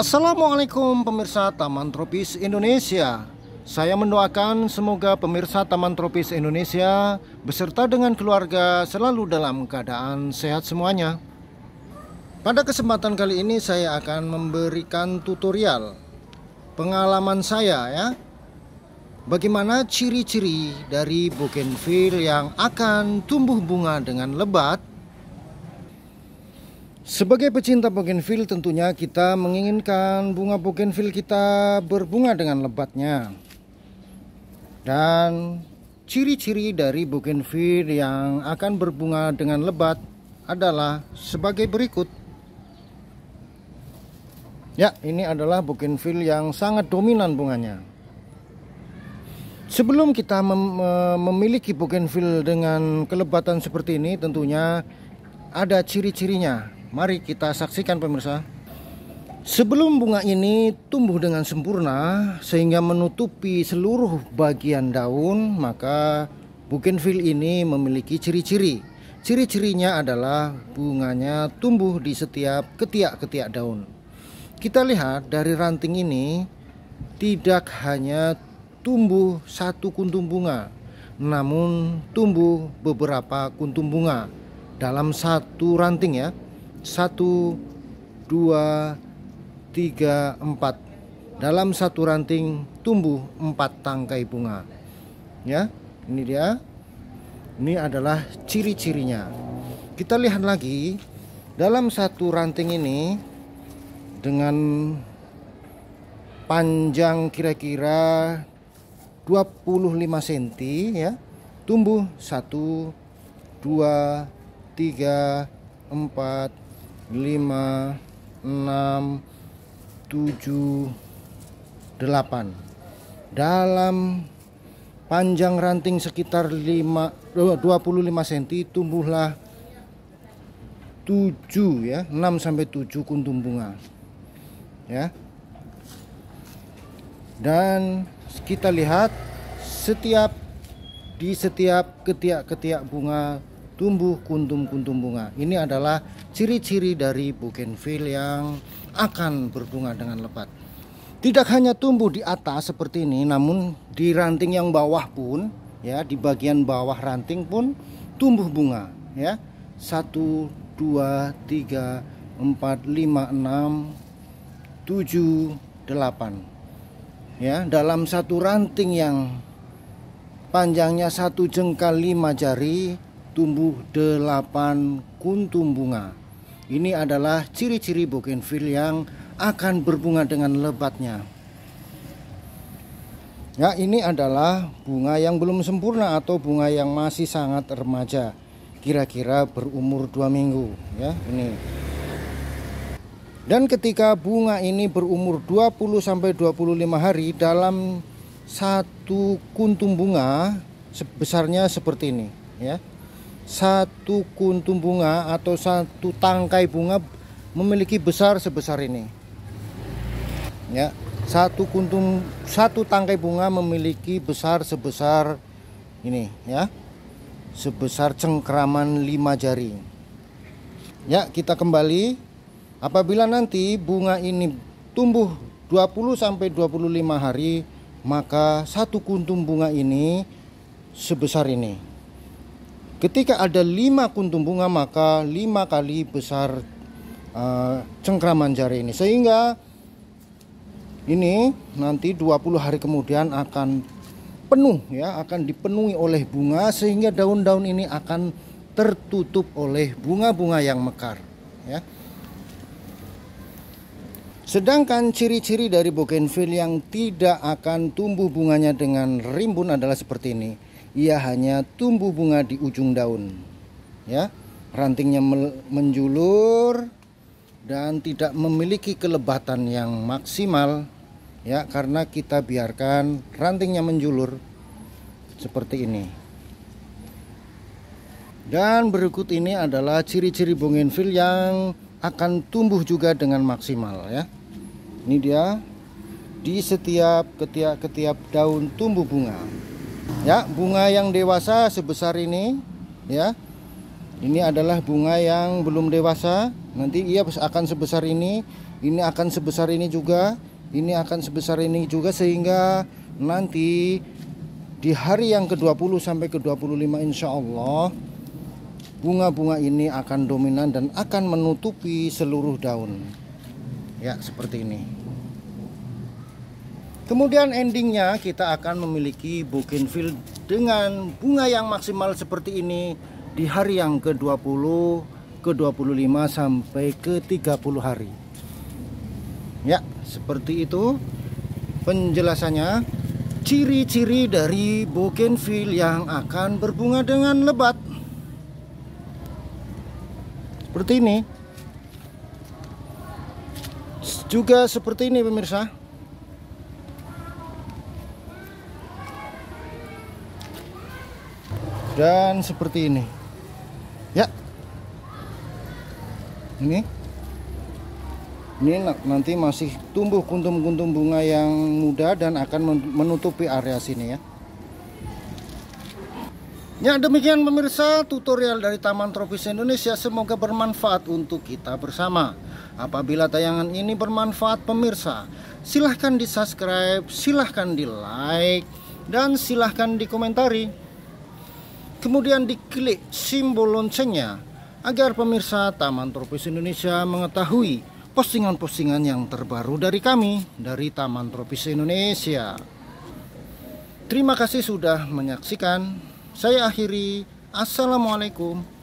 Assalamualaikum pemirsa Taman Tropis Indonesia. Saya mendoakan semoga pemirsa Taman Tropis Indonesia beserta dengan keluarga selalu dalam keadaan sehat semuanya. Pada kesempatan kali ini saya akan memberikan tutorial pengalaman saya ya. Bagaimana ciri-ciri dari bougainville yang akan tumbuh bunga dengan lebat sebagai pecinta bougainville tentunya kita menginginkan bunga bougainville kita berbunga dengan lebatnya. Dan ciri-ciri dari bougainville yang akan berbunga dengan lebat adalah sebagai berikut. Ya, ini adalah bougainville yang sangat dominan bunganya. Sebelum kita mem memiliki bougainville dengan kelebatan seperti ini tentunya ada ciri-cirinya Mari kita saksikan pemirsa. Sebelum bunga ini tumbuh dengan sempurna sehingga menutupi seluruh bagian daun, maka bukenvil ini memiliki ciri-ciri. Ciri-cirinya adalah bunganya tumbuh di setiap ketiak-ketiak daun. Kita lihat dari ranting ini tidak hanya tumbuh satu kuntum bunga, namun tumbuh beberapa kuntum bunga dalam satu ranting ya. 1 2 3 4 Dalam satu ranting tumbuh empat tangkai bunga. Ya, ini dia. Ini adalah ciri-cirinya. Kita lihat lagi dalam satu ranting ini dengan panjang kira-kira 25 cm ya tumbuh 1 2 3 4 5 6 7 8 dalam panjang ranting sekitar 5 25 cm tumbuhlah 7 ya 6 sampai 7 kuntum bunga ya dan kita lihat setiap di setiap ketiak-ketiak bunga tumbuh kuntum-kuntum bunga. Ini adalah ciri-ciri dari bougainville yang akan berbunga dengan lebat. Tidak hanya tumbuh di atas seperti ini, namun di ranting yang bawah pun, ya di bagian bawah ranting pun tumbuh bunga, ya. satu, dua, tiga, empat, lima, enam, tujuh, delapan. Ya, dalam satu ranting yang panjangnya satu jengkal lima jari tumbuh delapan kuntum bunga. Ini adalah ciri-ciri bougainville yang akan berbunga dengan lebatnya. Ya, ini adalah bunga yang belum sempurna atau bunga yang masih sangat remaja. Kira-kira berumur dua minggu, ya, ini. Dan ketika bunga ini berumur 20 sampai 25 hari dalam satu kuntum bunga sebesarnya seperti ini, ya satu kuntum bunga atau satu tangkai bunga memiliki besar sebesar ini. Ya, satu kuntum satu tangkai bunga memiliki besar sebesar ini ya. Sebesar cengkraman lima jari. Ya, kita kembali apabila nanti bunga ini tumbuh 20 sampai 25 hari, maka satu kuntum bunga ini sebesar ini Ketika ada lima kuntum bunga maka lima kali besar uh, cengkraman jari ini sehingga ini nanti 20 hari kemudian akan penuh ya akan dipenuhi oleh bunga sehingga daun-daun ini akan tertutup oleh bunga-bunga yang mekar ya. Sedangkan ciri-ciri dari bougainville yang tidak akan tumbuh bunganya dengan rimbun adalah seperti ini ia hanya tumbuh bunga di ujung daun. Ya, rantingnya menjulur dan tidak memiliki kelebatan yang maksimal ya karena kita biarkan rantingnya menjulur seperti ini. Dan berikut ini adalah ciri-ciri bougainville yang akan tumbuh juga dengan maksimal ya. Ini dia di setiap ketiak-ketiak daun tumbuh bunga. Ya, bunga yang dewasa sebesar ini ya. Ini adalah bunga yang belum dewasa. Nanti ia akan sebesar ini, ini akan sebesar ini juga, ini akan sebesar ini juga sehingga nanti di hari yang ke-20 sampai ke-25 insya Allah bunga-bunga ini akan dominan dan akan menutupi seluruh daun. Ya, seperti ini. Kemudian endingnya kita akan memiliki bougainville dengan bunga yang maksimal seperti ini di hari yang ke-20, ke-25 sampai ke-30 hari. Ya, seperti itu penjelasannya. Ciri-ciri dari bougainville yang akan berbunga dengan lebat. Seperti ini. Juga seperti ini pemirsa. dan seperti ini ya ini ini nanti masih tumbuh kuntum-kuntum bunga yang muda dan akan menutupi area sini ya Ya demikian pemirsa tutorial dari Taman Tropis Indonesia semoga bermanfaat untuk kita bersama. Apabila tayangan ini bermanfaat pemirsa, silahkan di subscribe, silahkan di like, dan silahkan dikomentari. komentari. Kemudian diklik simbol loncengnya agar pemirsa Taman Tropis Indonesia mengetahui postingan-postingan yang terbaru dari kami dari Taman Tropis Indonesia. Terima kasih sudah menyaksikan. Saya akhiri. Assalamualaikum